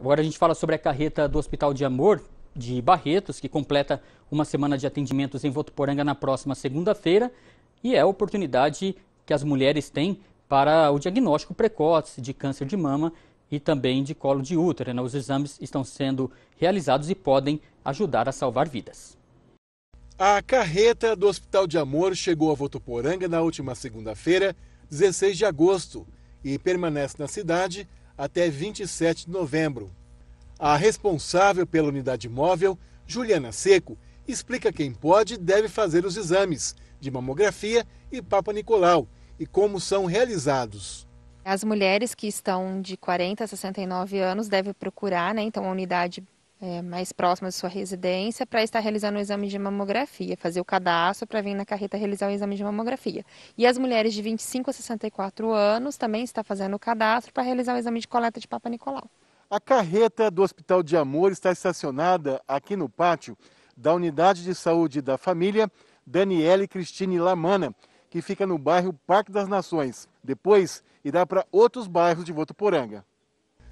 Agora a gente fala sobre a carreta do Hospital de Amor de Barretos, que completa uma semana de atendimentos em Votuporanga na próxima segunda-feira e é a oportunidade que as mulheres têm para o diagnóstico precoce de câncer de mama e também de colo de útero. Né? Os exames estão sendo realizados e podem ajudar a salvar vidas. A carreta do Hospital de Amor chegou a Votuporanga na última segunda-feira, 16 de agosto, e permanece na cidade até 27 de novembro. A responsável pela unidade móvel, Juliana Seco, explica quem pode e deve fazer os exames de mamografia e Papa Nicolau e como são realizados. As mulheres que estão de 40 a 69 anos devem procurar, né, então, a unidade é, mais próximas de sua residência para estar realizando o exame de mamografia, fazer o cadastro para vir na carreta realizar o exame de mamografia. E as mulheres de 25 a 64 anos também está fazendo o cadastro para realizar o exame de coleta de Papa Nicolau. A carreta do Hospital de Amor está estacionada aqui no pátio da Unidade de Saúde da Família Daniele Cristine Lamana, que fica no bairro Parque das Nações. Depois irá para outros bairros de Votuporanga.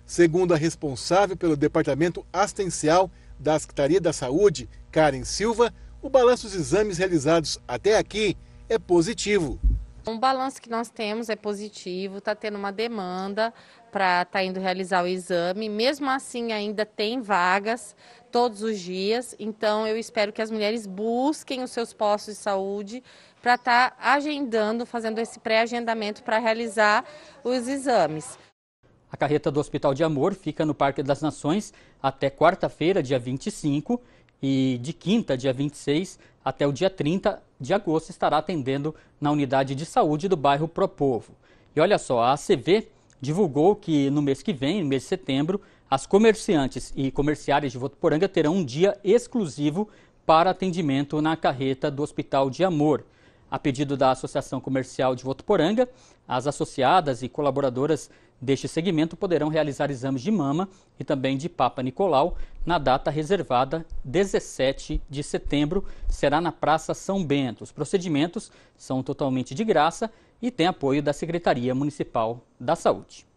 Segundo a responsável pelo Departamento Assistencial da Secretaria da Saúde, Karen Silva, o balanço dos exames realizados até aqui é positivo. Um balanço que nós temos é positivo, está tendo uma demanda para estar tá indo realizar o exame. Mesmo assim, ainda tem vagas todos os dias. Então, eu espero que as mulheres busquem os seus postos de saúde para estar tá agendando, fazendo esse pré-agendamento para realizar os exames. A carreta do Hospital de Amor fica no Parque das Nações até quarta-feira, dia 25, e de quinta, dia 26, até o dia 30 de agosto estará atendendo na unidade de saúde do bairro Propovo. E olha só, a ACV divulgou que no mês que vem, no mês de setembro, as comerciantes e comerciárias de Votuporanga terão um dia exclusivo para atendimento na carreta do Hospital de Amor. A pedido da Associação Comercial de Votuporanga, as associadas e colaboradoras deste segmento poderão realizar exames de mama e também de Papa Nicolau na data reservada, 17 de setembro, será na Praça São Bento. Os procedimentos são totalmente de graça e têm apoio da Secretaria Municipal da Saúde.